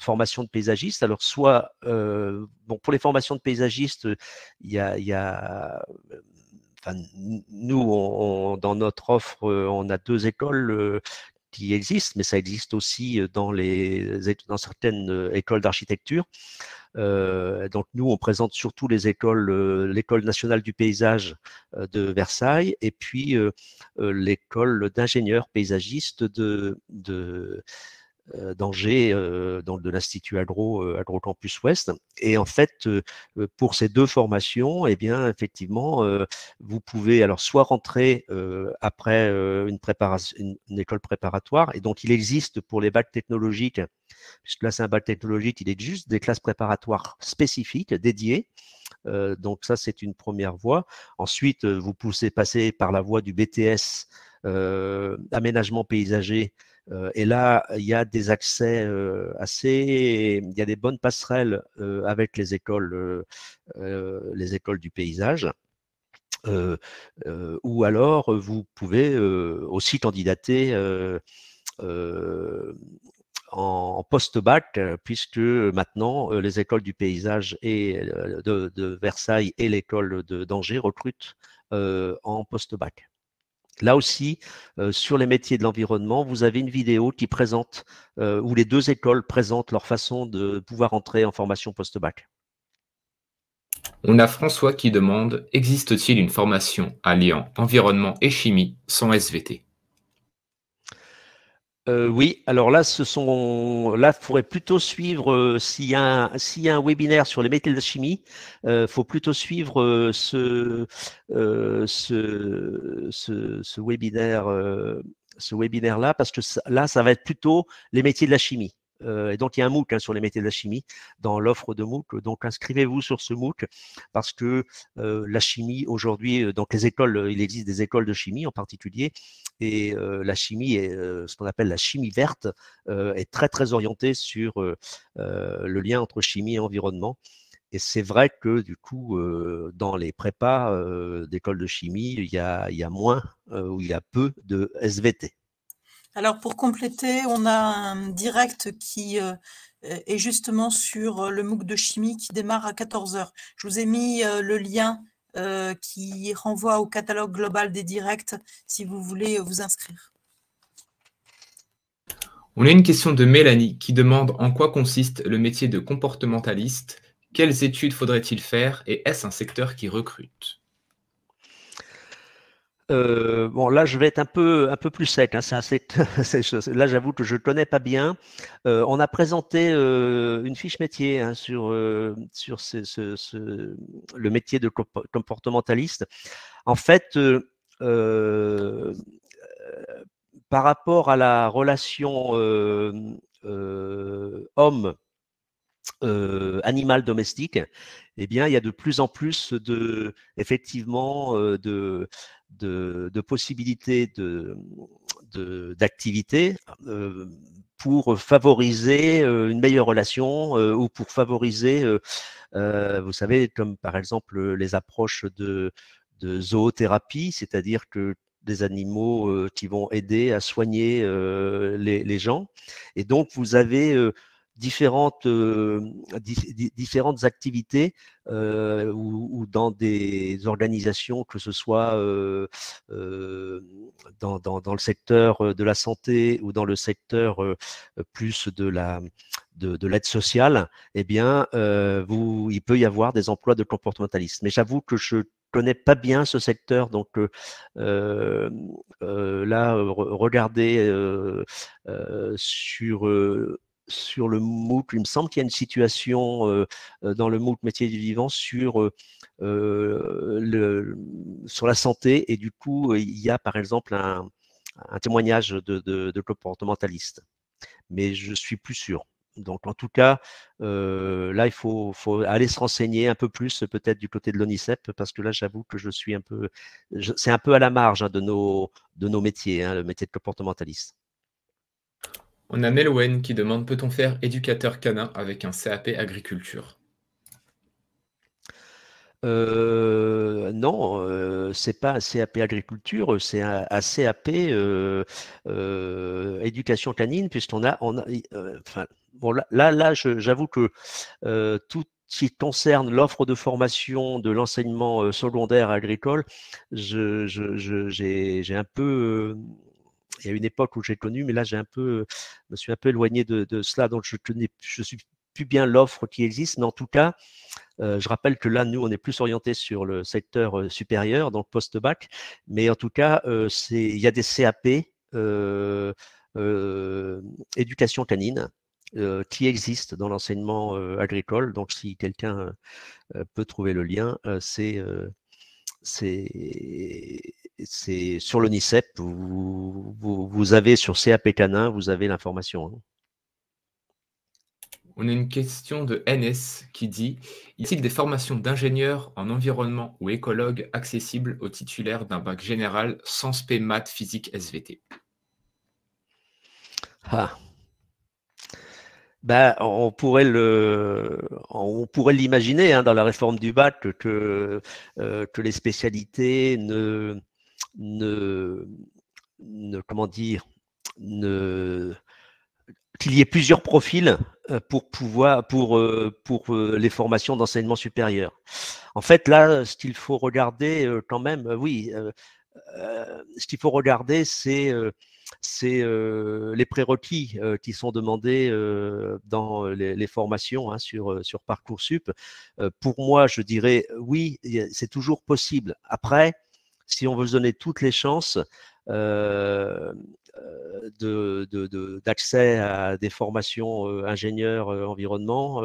formation de paysagiste. Alors, soit, bon, pour les formations de paysagiste, il y a, nous, dans notre offre, on a deux écoles qui existe, mais ça existe aussi dans, les, dans certaines écoles d'architecture. donc nous, on présente surtout les écoles, l'école nationale du paysage de Versailles et puis l'école d'ingénieurs paysagistes de, de euh, d'Angers, euh, dans de l'Institut Agro, euh, Agro Campus Ouest. Et en fait, pour ces deux formations, eh bien, effectivement, vous pouvez alors soit rentrer après une, préparation, une, école préparatoire, et donc il existe pour les bacs technologiques, puisque là c'est un bac technologique, il est juste des classes préparatoires spécifiques, dédiées. donc ça, c'est une première voie. Ensuite, vous pouvez passer par la voie du BTS aménagement paysager euh, et là, il y a des accès euh, assez, il y a des bonnes passerelles euh, avec les écoles, les écoles du paysage. ou alors, vous pouvez aussi candidater en post-bac, puisque maintenant les écoles du paysage et de, Versailles et l'école d'Angers recrutent en post-bac. Là aussi, euh, sur les métiers de l'environnement, vous avez une vidéo qui présente, euh, où les deux écoles présentent leur façon de pouvoir entrer en formation post-bac. On a François qui demande Existe-t-il une formation alliant environnement et chimie sans SVT euh, oui, alors là, ce sont, là, faudrait plutôt suivre euh, s'il y a un, y a un webinaire sur les métiers de la chimie, euh, faut plutôt suivre euh, ce, ce, ce, webinaire, ce webinaire là, parce que là, ça va être plutôt les métiers de la chimie. et donc, il y a un MOOC hein, sur les métiers de la chimie dans l'offre de MOOC. Donc, inscrivez-vous sur ce MOOC parce que la chimie aujourd'hui, donc les écoles, il existe des écoles de chimie en particulier. Et la chimie, est, ce qu'on appelle la chimie verte, est très très orientée sur le lien entre chimie et environnement. Et c'est vrai que du coup, dans les prépas d'école de chimie, il y a, il y a moins ou il y a peu de SVT. Alors pour compléter, on a un direct qui est justement sur le MOOC de chimie qui démarre à 14h. Je vous ai mis le lien euh, qui renvoie au catalogue global des directs si vous voulez euh, vous inscrire. On a une question de Mélanie qui demande en quoi consiste le métier de comportementaliste, quelles études faudrait-il faire et est-ce un secteur qui recrute euh, bon, là, je vais être un peu, un peu plus sec. Hein, assez, là, j'avoue que je ne connais pas bien. Euh, on a présenté euh, une fiche métier hein, sur, euh, sur le métier de comportementaliste. En fait, par rapport à la relation homme euh, animal domestique, eh bien, il y a de plus en plus de, effectivement, euh, de, de, de possibilités de, d'activités euh, pour favoriser une meilleure relation ou pour favoriser, vous savez, comme par exemple les approches de, de zoothérapie, c'est-à-dire que des animaux qui vont aider à soigner les, les, gens. Et donc, vous avez différentes, euh, différentes activités euh, ou, dans des organisations, que ce soit euh, dans, le secteur de la santé ou dans le secteur plus de la de, l'aide sociale, eh bien, vous, il peut y avoir des emplois de comportementalistes. Mais j'avoue que je connais pas bien ce secteur, donc là, regardez sur sur le MOOC. Il me semble qu'il y a une situation euh, euh, dans le MOOC métier du vivant sur, euh, le, sur la santé. Et du coup, il y a par exemple un, un témoignage de, de, comportementaliste. Mais je suis plus sûr. Donc, en tout cas, là, il faut, faut, aller se renseigner un peu plus, peut-être du côté de l'ONICEP, parce que là, j'avoue que je suis un peu. C'est un peu à la marge hein, de, nos, de nos métiers, hein, le métier de comportementaliste. On a Melwen qui demande peut-on faire éducateur canin avec un CAP agriculture euh, non, ce euh, c'est pas un CAP agriculture, c'est un, CAP euh, éducation canine, puisqu'on a, on enfin, bon, là, là, j'avoue que tout ce qui concerne l'offre de formation de l'enseignement secondaire agricole, j'ai je, un peu il y a une époque où j'ai connu, mais là, j'ai un peu, euh, me suis un peu éloigné de, de cela, donc je ne je suis plus bien l'offre qui existe, mais en tout cas, euh, je rappelle que là, nous, on est plus orienté sur le secteur euh, supérieur, donc post-bac, mais en tout cas, euh, il y a des CAP euh, éducation canine qui existent dans l'enseignement agricole. Donc, si quelqu'un peut trouver le lien, c'est c'est sur le NICEP, vous, avez sur CAP Canin, vous avez l'information. Hein. On a une question de NS qui dit Y a-t-il des formations d'ingénieurs en environnement ou écologue accessibles aux titulaires d'un bac général sans sp maths, physique, SVT Ah, ben, on pourrait l'imaginer hein, dans la réforme du bac que, euh, les spécialités ne, comment dire, qu'il y ait plusieurs profils euh, pour pouvoir pour euh, pour les formations d'enseignement supérieur. En fait, là, ce qu'il faut regarder quand même, oui, ce qu'il faut regarder, c'est c'est euh, les prérequis euh, qui sont demandés euh, dans les, formations hein, sur, sur Parcoursup. pour moi, je dirais oui, c'est toujours possible. Après, si on veut se donner toutes les chances d'accès à des formations ingénieurs environnement,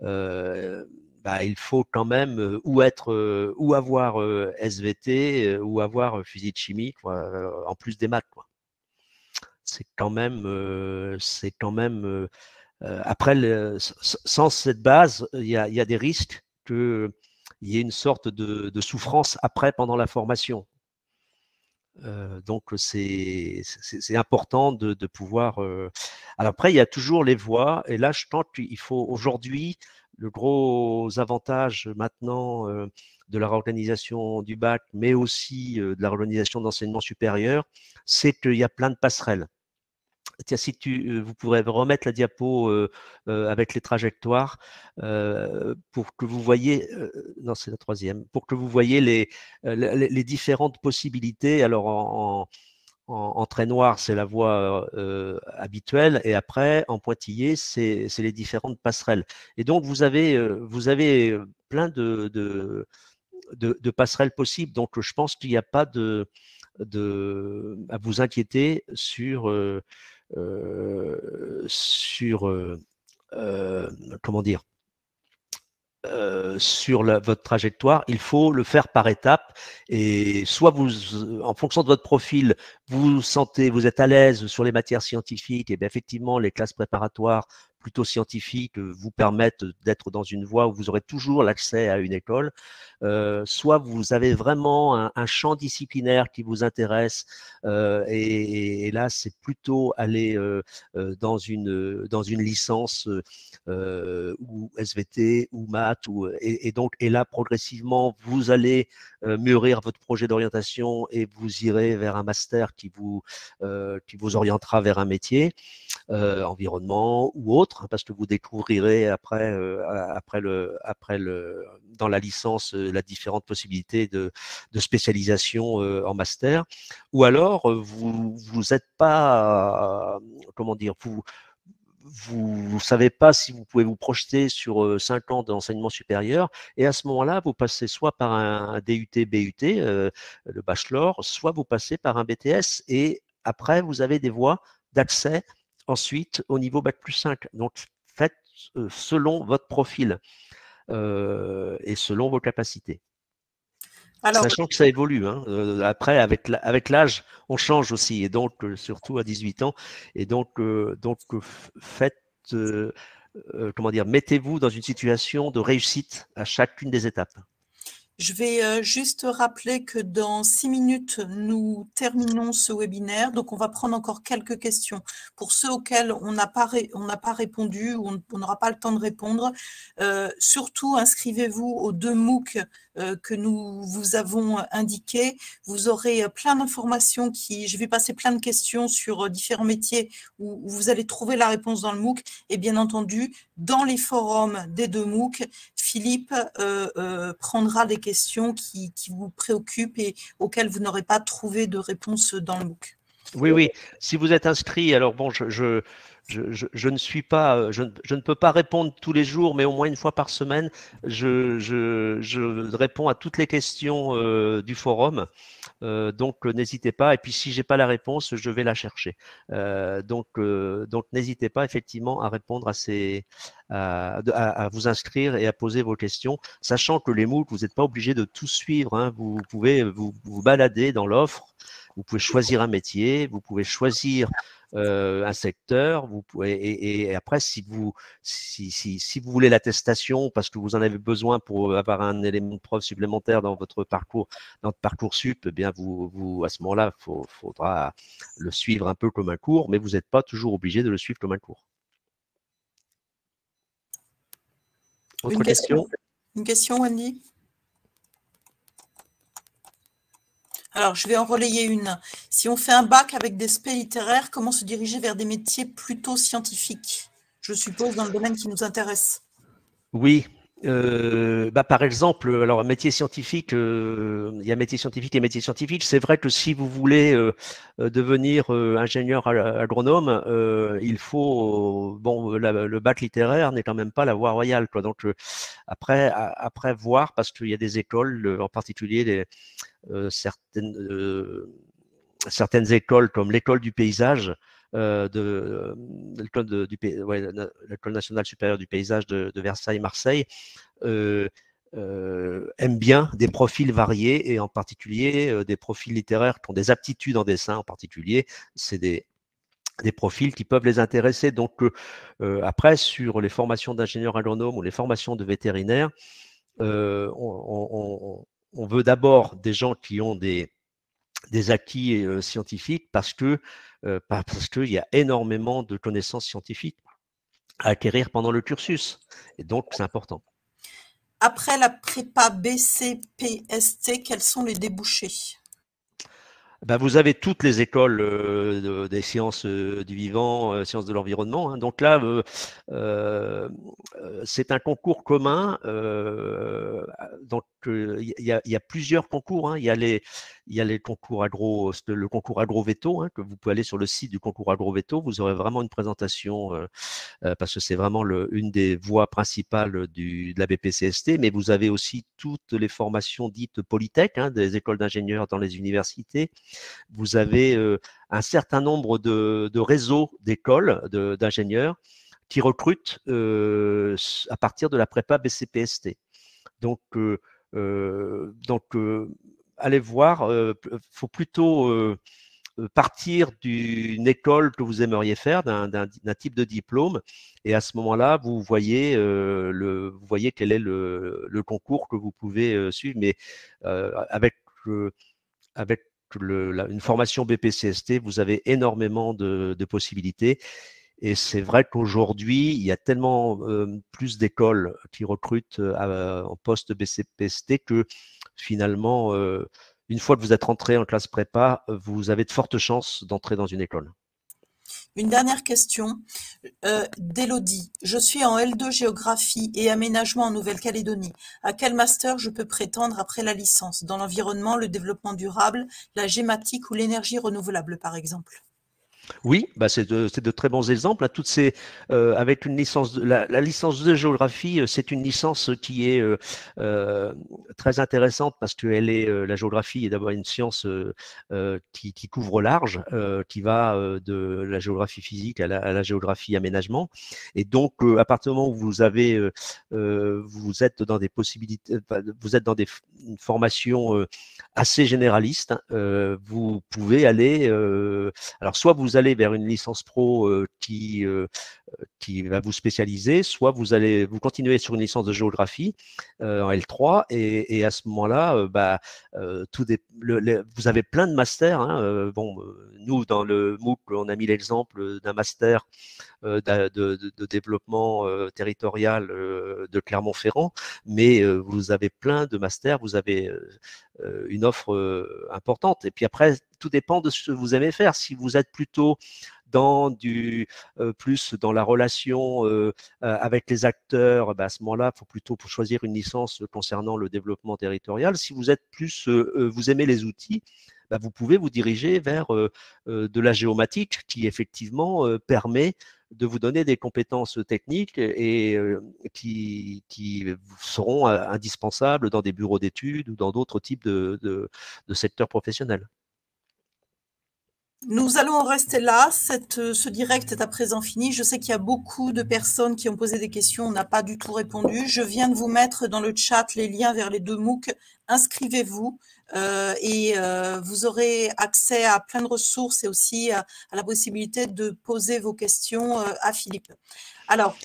bah, il faut quand même ou être ou avoir SVT ou avoir physique chimie en plus des maths quoi c'est quand même, c'est quand même après, sans cette base, il y a, des risques qu'il y ait une sorte de, souffrance après, pendant la formation. donc, c'est important de, pouvoir. Alors, après, il y a toujours les voies. Et là, je pense qu'il faut aujourd'hui, le gros avantage maintenant de la réorganisation du bac, mais aussi de la réorganisation d'enseignement supérieur, c'est qu'il y a plein de passerelles. Tiens, si tu, euh, vous pourrez remettre la diapo euh, euh, avec les trajectoires pour que vous voyez, non, c'est la troisième, pour que vous voyez les, les, différentes possibilités. Alors, en, trait noir, c'est la voie habituelle, et après, en pointillé, c'est les différentes passerelles. Et donc, vous avez, vous avez plein de, de, passerelles possibles. Donc, je pense qu'il n'y a pas de de, à vous inquiéter sur, euh, sur euh, euh, comment dire sur votre trajectoire, il faut le faire par étapes. Et soit vous, en fonction de votre profil, vous sentez, vous êtes à l'aise sur les matières scientifiques, et bien effectivement, les classes préparatoires plutôt scientifiques euh, vous permettent d'être dans une voie où vous aurez toujours l'accès à une école, euh, soit vous avez vraiment un, champ disciplinaire qui vous intéresse euh, et, là c'est plutôt aller dans une dans une licence ou SVT ou maths ou et, donc et là progressivement vous allez mûrir votre projet d'orientation et vous irez vers un master qui vous qui vous orientera vers un métier environnement ou autre parce que vous découvrirez après, euh, après le, après le, dans la licence, euh, la différentes possibilités de, spécialisation euh, en master. Ou alors, vous, vous êtes pas, comment dire, vous, vous ne savez pas si vous pouvez vous projeter sur 5 ans d'enseignement supérieur. Et à ce moment-là, vous passez soit par un DUT, BUT, le bachelor, soit vous passez par un BTS. Et après, vous avez des voies d'accès ensuite au niveau Bac plus 5. Donc, faites euh, selon votre profil euh, et selon vos capacités. Sachant que ça évolue. Hein, euh, après, avec l'âge, on change aussi, et donc surtout à 18 ans. Et donc, donc faites, comment dire, mettez-vous dans une situation de réussite à chacune des étapes. Je vais euh, juste rappeler que dans six minutes, nous terminons ce webinaire. Donc, on va prendre encore quelques questions. Pour ceux auxquels on n'a pas, pas, répondu ou on n'aura pas le temps de répondre, euh, surtout inscrivez-vous aux deux MOOC euh, que nous vous avons indiqués. Vous aurez plein d'informations qui… Je vais passer plein de questions sur différents métiers où vous allez trouver la réponse dans le MOOC. Et bien entendu, dans les forums des deux MOOC, Philippe euh, euh, prendra des questions qui, vous préoccupent et auxquelles vous n'aurez pas trouvé de réponse dans le MOOC. Oui, oui. Si vous êtes inscrit, alors bon, je je, ne suis pas, euh, je, ne peux pas répondre tous les jours, mais au moins une fois par semaine, je, réponds à toutes les questions euh, du forum. Euh, donc n'hésitez pas. Et puis si j'ai pas la réponse, je vais la chercher. donc donc n'hésitez pas effectivement à répondre à ces, à, vous inscrire et à poser vos questions, sachant que les MOOC, vous n'êtes pas obligé de tout suivre. Hein. Vous, pouvez vous balader dans l'offre vous pouvez choisir un métier, vous pouvez choisir un secteur. Vous pouvez, et, après, si vous, si, vous voulez l'attestation parce que vous en avez besoin pour avoir un élément de preuve supplémentaire dans votre parcours, dans votre parcours sup, eh bien vous, vous à ce moment-là, il faudra le suivre un peu comme un cours, mais vous n'êtes pas toujours obligé de le suivre comme un cours. une question, Une question, Wendy Alors, je vais en relayer une. Si on fait un bac avec des spés littéraires, comment se diriger vers des métiers plutôt scientifiques, je suppose, dans le domaine qui nous intéresse Oui, euh, bah, par exemple, alors métier scientifique, euh, il y a métier scientifique et métier scientifique. C'est vrai que si vous voulez euh, devenir ingénieur agronome, il faut bon le bac littéraire n'est quand même pas la voie royale. Quoi. Donc après après voir parce qu'il y a des écoles, en particulier certaines certaines écoles comme l'école du paysage euh, de, l'école du, nationale supérieure du paysage de, Versailles-Marseille euh, euh aiment bien des profils variés et en particulier euh, des profils littéraires qui ont des aptitudes en dessin en particulier. C'est des, des profils qui peuvent les intéresser. Donc après, sur les formations d'ingénieurs agronomes ou les formations de vétérinaires, on, on, veut d'abord des gens qui ont des, des acquis scientifiques parce que parce qu'il y a énormément de connaissances scientifiques à acquérir pendant le cursus. Et donc, c'est important. Après la prépa BCPST, quels sont les débouchés bah, vous avez toutes les écoles des sciences du vivant, sciences de l'environnement. Hein. Donc là, euh, c'est un concours commun. donc il y, a plusieurs concours. Hein. Il y a les, il les concours agro, le concours agro hein, que vous pouvez aller sur le site du concours agroveto Vous aurez vraiment une présentation euh, euh, parce que c'est vraiment une des voies principales du, de la BPCST. Mais vous avez aussi toutes les formations dites polytech, hein, des écoles d'ingénieurs dans les universités. Vous avez euh, un certain nombre de, réseaux d'écoles d'ingénieurs qui recrutent à partir de la prépa BCPST. Donc, donc, allez voir, il faut plutôt partir d'une école que vous aimeriez faire, d'un type de diplôme, et à ce moment-là, vous voyez quel est le, concours que vous pouvez suivre, mais avec une formation BPCST, vous avez énormément de possibilités. Et c'est vrai qu'aujourd'hui, il y a tellement euh, plus d'écoles qui recrutent euh, en poste BCPST que finalement, euh, une fois que vous êtes rentré en classe prépa, vous avez de fortes chances d'entrer dans une école. Une dernière question d'Elodie. Je suis en L2 géographie et aménagement en Nouvelle-Calédonie. À quel master je peux prétendre après la licence Dans l'environnement, le développement durable, la gématique ou l'énergie renouvelable, par exemple oui, bah, c'est de, très bons exemples. Hein. Toutes ces, euh, avec une licence, la, licence de géographie, euh, c'est une licence qui est euh, très intéressante parce que elle est, la géographie est d'abord une science qui, couvre large, qui va de la géographie physique à la, géographie aménagement. Et donc, à partir du moment où vous êtes dans des possibilités, vous êtes dans des formations assez généralistes, hein, vous pouvez aller, alors soit vous vers une licence pro qui, qui va vous spécialiser, soit vous allez vous continuez sur une licence de géographie en L3 et, à ce moment-là, bah, tout vous avez plein de masters. Hein, bon, nous dans le MOOC, on a mis l'exemple d'un master de, de, développement territorial de Clermont-Ferrand, mais vous avez plein de masters. Vous avez euh, une offre euh, importante. Et puis après, tout dépend de ce que vous aimez faire. Si vous êtes plutôt dans du euh, plus dans la relation avec les acteurs, bah, à ce moment-là, il faut plutôt pour choisir une licence concernant le développement territorial. Si vous êtes plus vous aimez les outils, bah, vous pouvez vous diriger vers de la géomatique qui effectivement permet de vous donner des compétences techniques et qui, seront indispensables dans des bureaux d'études ou dans d'autres types de secteurs professionnels. Nous allons rester là. Cette, euh, ce direct est à présent fini. Je sais qu'il y a beaucoup de personnes qui ont posé des questions. On n'a pas du tout répondu. Je viens de vous mettre dans le chat les liens vers les deux MOOC. Inscrivez-vous euh, et euh, vous aurez accès à plein de ressources et aussi à, la possibilité de poser vos questions à Philippe. Alors,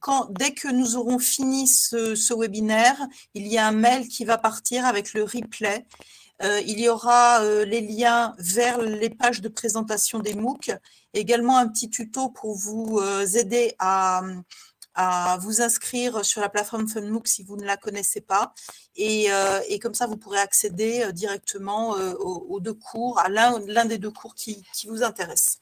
quand, dès que nous aurons fini ce, ce webinaire, il y a un mail qui va partir avec le replay euh, il y aura euh, les liens vers les pages de présentation des MOOC, également un petit tuto pour vous euh, aider à, vous inscrire sur la plateforme FunMOOC si vous ne la connaissez pas. Et, comme ça, vous pourrez accéder directement aux, deux cours, à l'un des deux cours qui, qui vous intéresse.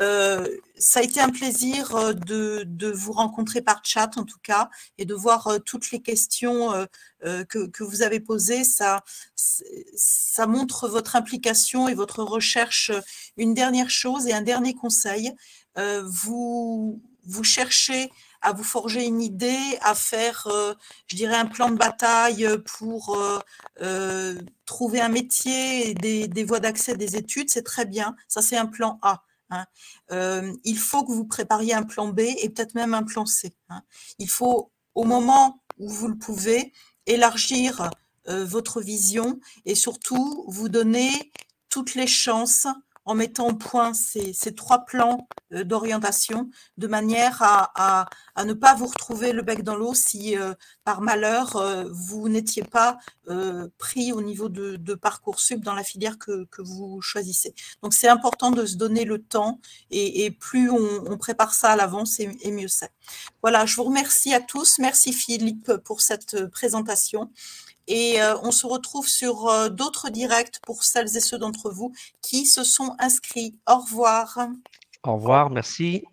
Euh, ça a été un plaisir euh, de, vous rencontrer par chat, en tout cas, et de voir euh, toutes les questions que, vous avez posées. Ça, ça montre votre implication et votre recherche. Une dernière chose et un dernier conseil. vous, vous cherchez à vous forger une idée, à faire, je dirais, un plan de bataille pour trouver un métier, et des, des voies d'accès, des études, c'est très bien. Ça, c'est un plan A. Hein. Euh, il faut que vous prépariez un plan B et peut-être même un plan C. Hein. Il faut, au moment où vous le pouvez, élargir euh, votre vision et surtout vous donner toutes les chances en mettant au point ces, trois plans euh, d'orientation de manière à, ne pas vous retrouver le bec dans l'eau si euh, par malheur euh, vous n'étiez pas pris au niveau de, parcours sub dans la filière que, vous choisissez. Donc c'est important de se donner le temps et, plus on, prépare ça à l'avance et mieux c'est. Voilà, je vous remercie à tous. Merci Philippe pour cette présentation et euh, on se retrouve sur euh, d'autres directs pour celles et ceux d'entre vous qui se sont inscrits. Au revoir. Au revoir, merci.